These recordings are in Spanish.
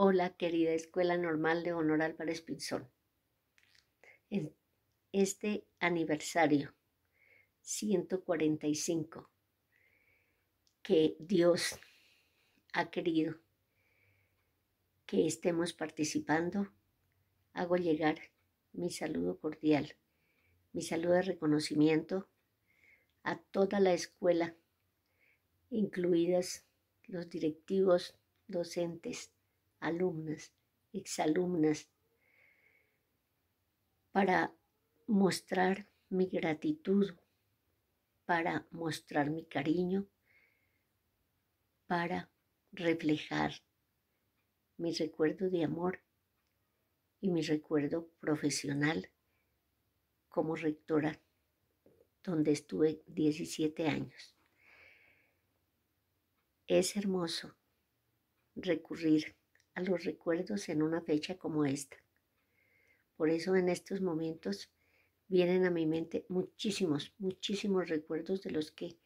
Hola, querida Escuela Normal de Honor Álvarez Pinzón. En este aniversario 145 que Dios ha querido que estemos participando, hago llegar mi saludo cordial, mi saludo de reconocimiento a toda la escuela, incluidas los directivos, docentes, alumnas, exalumnas, para mostrar mi gratitud, para mostrar mi cariño, para reflejar mi recuerdo de amor y mi recuerdo profesional como rectora, donde estuve 17 años. Es hermoso recurrir los recuerdos en una fecha como esta. Por eso en estos momentos vienen a mi mente muchísimos, muchísimos recuerdos de los que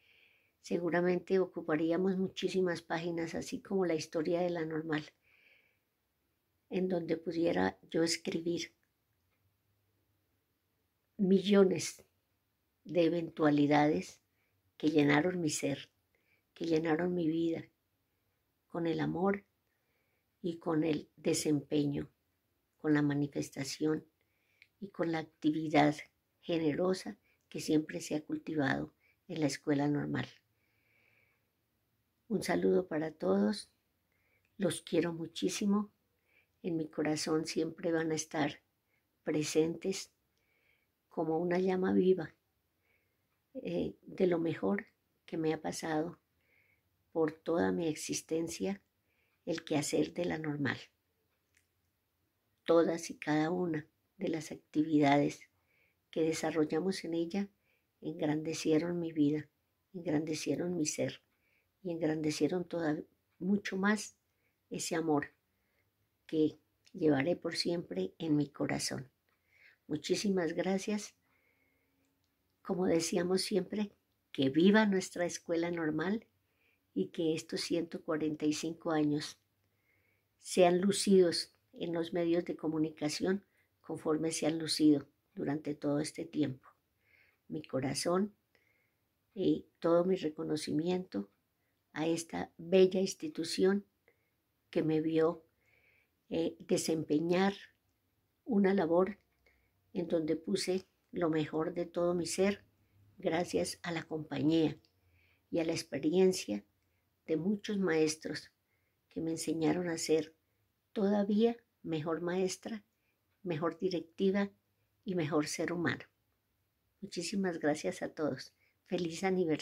seguramente ocuparíamos muchísimas páginas, así como la historia de la normal, en donde pudiera yo escribir millones de eventualidades que llenaron mi ser, que llenaron mi vida, con el amor y con el desempeño, con la manifestación y con la actividad generosa que siempre se ha cultivado en la escuela normal. Un saludo para todos, los quiero muchísimo, en mi corazón siempre van a estar presentes como una llama viva eh, de lo mejor que me ha pasado por toda mi existencia el quehacer de la normal. Todas y cada una de las actividades que desarrollamos en ella engrandecieron mi vida, engrandecieron mi ser y engrandecieron toda, mucho más ese amor que llevaré por siempre en mi corazón. Muchísimas gracias. Como decíamos siempre, que viva nuestra escuela normal y que estos 145 años sean lucidos en los medios de comunicación conforme se han lucido durante todo este tiempo. Mi corazón y eh, todo mi reconocimiento a esta bella institución que me vio eh, desempeñar una labor en donde puse lo mejor de todo mi ser gracias a la compañía y a la experiencia muchos maestros que me enseñaron a ser todavía mejor maestra, mejor directiva y mejor ser humano. Muchísimas gracias a todos. Feliz aniversario.